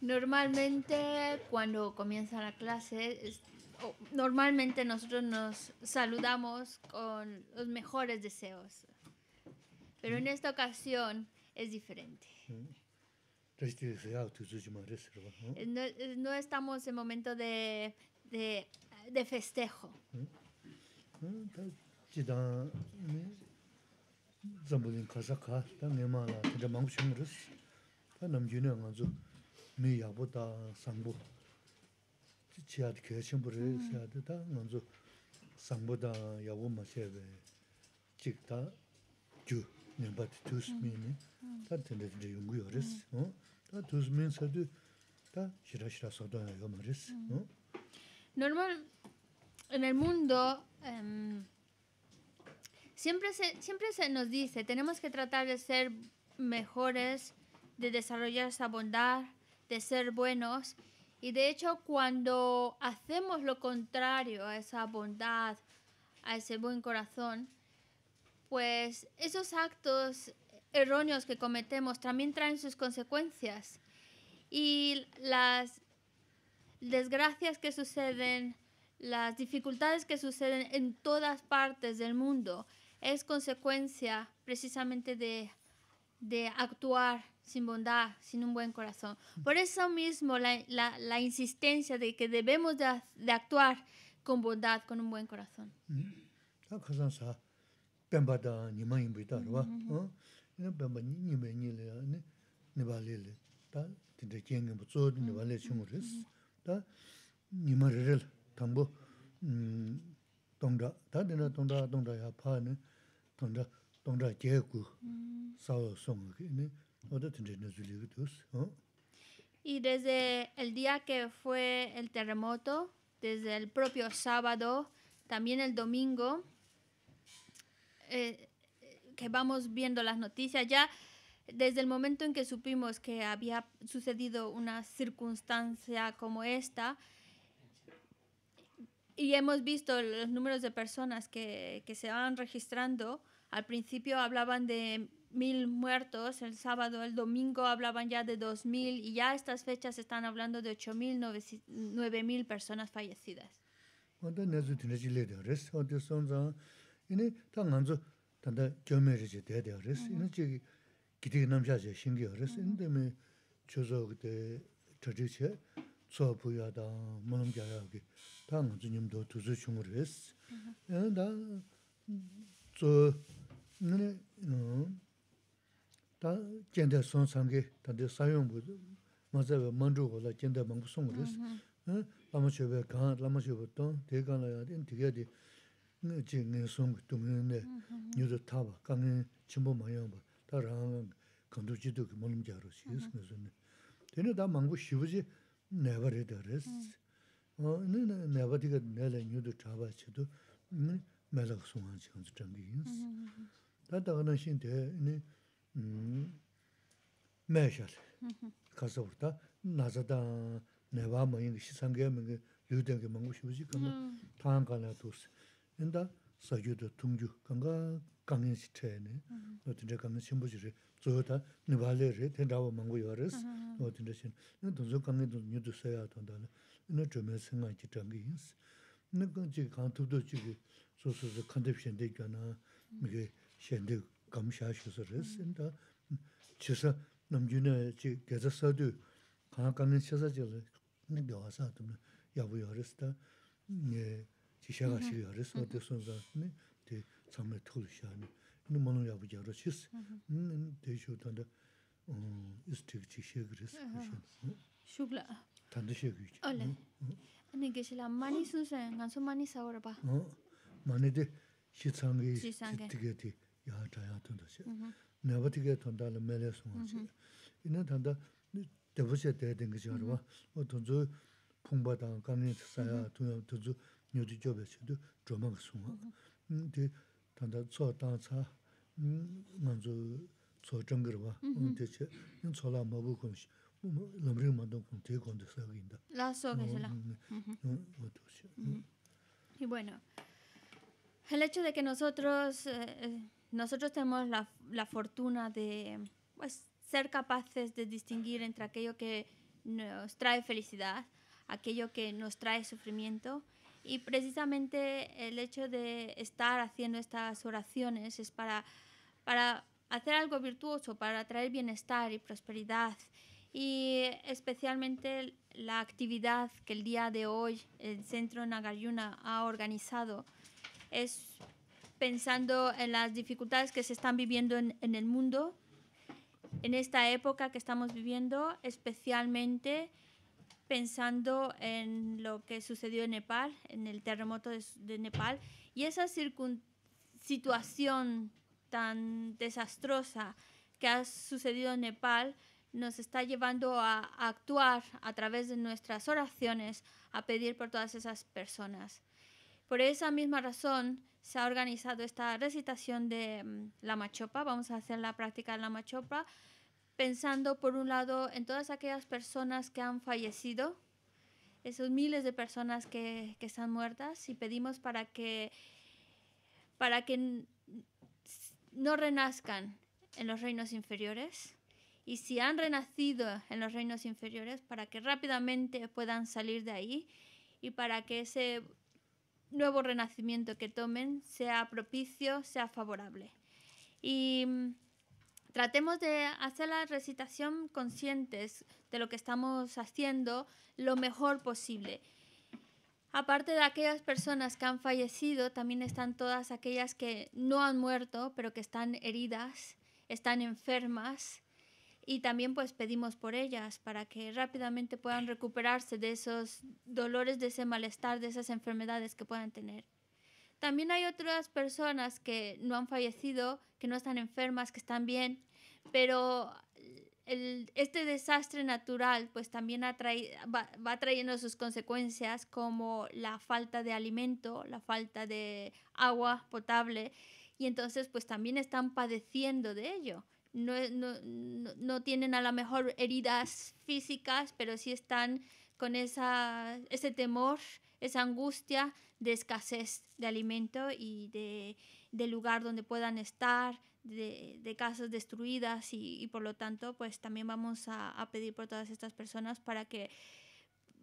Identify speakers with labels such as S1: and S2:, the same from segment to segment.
S1: Normalmente cuando comienza la clase, normalmente nosotros nos saludamos con los mejores deseos, pero en mm. esta ocasión es diferente. Mm. No, estamos en momento de, de, festejo.
S2: Mm. 지단 zambulin kasa ka, ta nga maa la, ta nga maa ku shungu rasi. Ta nam juu nga nga zu, mii yaabu ta sangbu, chi yaad kaya shungu rasi yaad, ta nga zu sangbu ta yaabu maa
S1: en el mundo em, siempre, se, siempre se nos dice, tenemos que tratar de ser mejores, de desarrollar esa bondad, de ser buenos. Y de hecho, cuando hacemos lo contrario a esa bondad, a ese buen corazón, pues esos actos erróneos que cometemos también traen sus consecuencias. Y las desgracias que suceden las dificultades que suceden en todas partes del mundo es consecuencia precisamente de, de actuar sin bondad, sin un buen corazón. Por eso mismo la, la, insistencia de que debemos de, actuar con bondad, con un buen corazón. Mm-hmm. Y desde el día que fue el terremoto, desde el propio sábado, también el domingo, eh, que vamos viendo las noticias, ya desde el momento en que supimos que había sucedido una circunstancia como esta, y hemos visto los números de personas que, que se van registrando. Al principio hablaban de mil muertos el sábado, el domingo hablaban ya de dos mil y ya estas fechas están hablando de ocho mil, nueve mil personas fallecidas.
S2: tsōpūyādā, mōnōṃ gyāyāgī, tā ngā tsū nyamdō tūsū chūngu rēs. Tā tsō, nē, tā jendā sōng sāngi, tā tē sāyōng būdō, mā tsā wā māndrū gō lā jendā māngbū sōngu rēs. Lā mā chō bē kāñ, lā mā chō bē tōng, tē kāñ lā yā tēn, tē kā tē, ngā jī ngā sōng kī never it is oh never the new to java to me to sun to yes that is me measure cause or da nada now in the 3 사주도 통주 간가 강인 시체네 어떤데 가면 신부지를 저다 니발레레 된다고 먹고 여러스 어떤데 신 돈도 강에 돈 뉴도 써야 돈다네 이나 좀에 생각이 짓던게 내가 지 간투도 지기 소소서 컨셉션 되잖아 이게 현대 감샤시서를 쓴다 주사 남준의 지 계속서도 강한 강인 시사지를 내가 와서 좀 야부여 그랬다 예 shiishaa kaa mm-hmm. shiiga haris, wa dee sunga zaa, dee tsamay 음 shiaa, nini manu yaabu jaro shiis, mm-hmm. nini dee shio tanda um, is tiga chi shiiga haris, mm-hmm. shiishaa. Shukla. Tanda shiiga yuja. Ole.
S1: Ani geshila, mani sun san, ngansu mani sawar ba? O,
S2: mani dee shi tsangi, shi tiga di Y
S1: bueno, el hecho de que nosotros, nosotros tenemos la, la fortuna de pues, ser capaces de distinguir entre aquello que nos trae felicidad, aquello que nos trae sufrimiento, y precisamente el hecho de estar haciendo estas oraciones es para, para hacer algo virtuoso, para traer bienestar y prosperidad. Y especialmente la actividad que el día de hoy el Centro Nagarjuna ha organizado es pensando en las dificultades que se están viviendo en, en el mundo, en esta época que estamos viviendo, especialmente pensando en lo que sucedió en Nepal, en el terremoto de, Nepal, y esa situación tan desastrosa que ha sucedido en Nepal nos está llevando a, actuar a través de nuestras oraciones, a pedir por todas esas personas. Por esa misma razón se ha organizado esta recitación de mm, la machopa. Vamos a hacer la práctica de la machopa pensando por un lado en todas aquellas personas que han fallecido, esos miles de personas que, que están muertas, y pedimos para que, para que no renazcan en los reinos inferiores y si han renacido en los reinos inferiores, para que rápidamente puedan salir de ahí y para que ese nuevo renacimiento que tomen sea propicio, sea favorable. Y mm, Tratemos de hacer la recitación conscientes de lo que estamos haciendo lo mejor posible. Aparte de aquellas personas que han fallecido, también están todas aquellas que no han muerto, pero que están heridas, están enfermas, y también pues pedimos por ellas para que rápidamente puedan recuperarse de esos dolores, de ese malestar, de esas enfermedades que puedan tener. También hay otras personas que no han fallecido, que no están enfermas, que están bien, pero este desastre natural pues también va, va, trayendo sus consecuencias como la falta de alimento, la falta de agua potable y entonces pues también están padeciendo de ello. No, no, no, tienen a lo mejor heridas físicas, pero sí están con esa, ese temor esa angustia de escasez de alimento y de, lugar donde puedan estar, de, de casas destruidas y, por lo tanto pues también vamos a, pedir por todas estas personas para que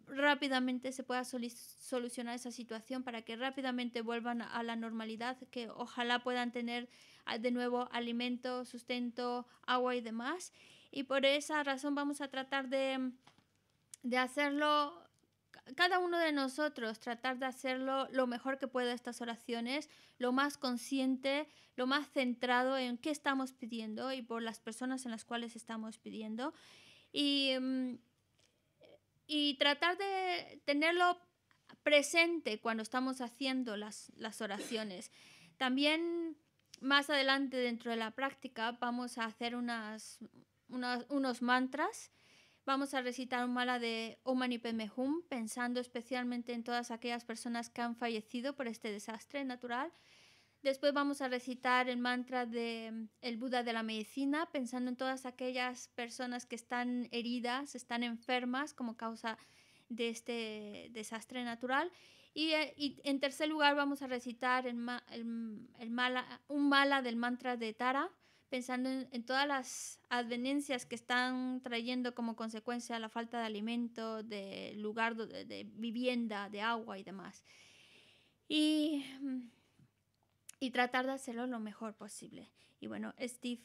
S1: rápidamente se pueda solucionar esa situación para que rápidamente vuelvan a la normalidad, que ojalá puedan tener ah, de nuevo alimento, sustento, agua y demás. Y por esa razón vamos a tratar de, de hacerlo cada uno de nosotros tratar de hacerlo lo mejor que pueda estas oraciones, lo más consciente, lo más centrado en qué estamos pidiendo y por las personas en las cuales estamos pidiendo. Y, mm, tratar de tenerlo presente cuando estamos haciendo las, oraciones. También más adelante dentro de la práctica vamos a hacer unas, unos mantras Vamos a recitar un mala de Omani pensando especialmente en todas aquellas personas que han fallecido por este desastre natural. Después vamos a recitar el mantra de el Buda de la medicina, pensando en todas aquellas personas que están heridas, están enfermas como causa de este desastre natural. Y, eh, en tercer lugar vamos a recitar el mala, un mala del mantra de Tara, pensando en, todas las advenencias que están trayendo como consecuencia la falta de alimento, de lugar, de, vivienda, de agua y demás. Y, y tratar de hacerlo lo mejor posible. Y bueno, Steve